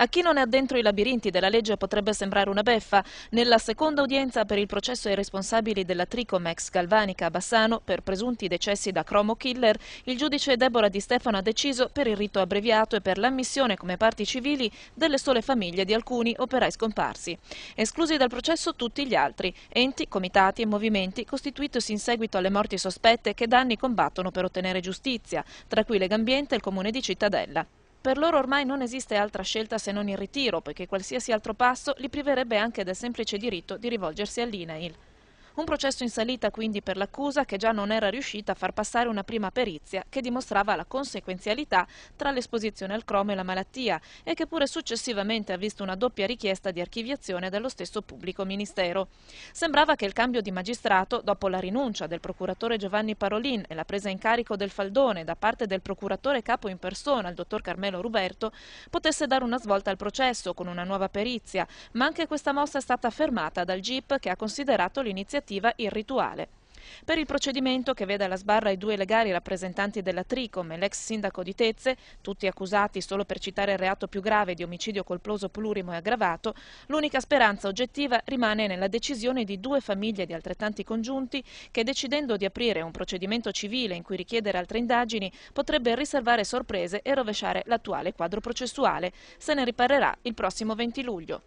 A chi non è addentro i labirinti della legge potrebbe sembrare una beffa. Nella seconda udienza per il processo ai responsabili della Tricomex Galvanica a Bassano per presunti decessi da cromo killer, il giudice Deborah Di Stefano ha deciso per il rito abbreviato e per l'ammissione come parti civili delle sole famiglie di alcuni operai scomparsi. Esclusi dal processo tutti gli altri, enti, comitati e movimenti costituitosi in seguito alle morti sospette che da anni combattono per ottenere giustizia, tra cui Legambiente e il Comune di Cittadella. Per loro ormai non esiste altra scelta se non il ritiro, poiché qualsiasi altro passo li priverebbe anche del semplice diritto di rivolgersi all'INAIL. Un processo in salita quindi per l'accusa che già non era riuscita a far passare una prima perizia che dimostrava la conseguenzialità tra l'esposizione al cromo e la malattia e che pure successivamente ha visto una doppia richiesta di archiviazione dallo stesso pubblico ministero. Sembrava che il cambio di magistrato, dopo la rinuncia del procuratore Giovanni Parolin e la presa in carico del Faldone da parte del procuratore capo in persona, il dottor Carmelo Ruberto, potesse dare una svolta al processo con una nuova perizia, ma anche questa mossa è stata fermata dal GIP che ha considerato l'iniziativa attiva il rituale. Per il procedimento che vede alla sbarra i due legali rappresentanti della Tricom e l'ex sindaco di Tezze, tutti accusati solo per citare il reato più grave di omicidio colploso plurimo e aggravato, l'unica speranza oggettiva rimane nella decisione di due famiglie di altrettanti congiunti che decidendo di aprire un procedimento civile in cui richiedere altre indagini potrebbe riservare sorprese e rovesciare l'attuale quadro processuale. Se ne riparerà il prossimo 20 luglio.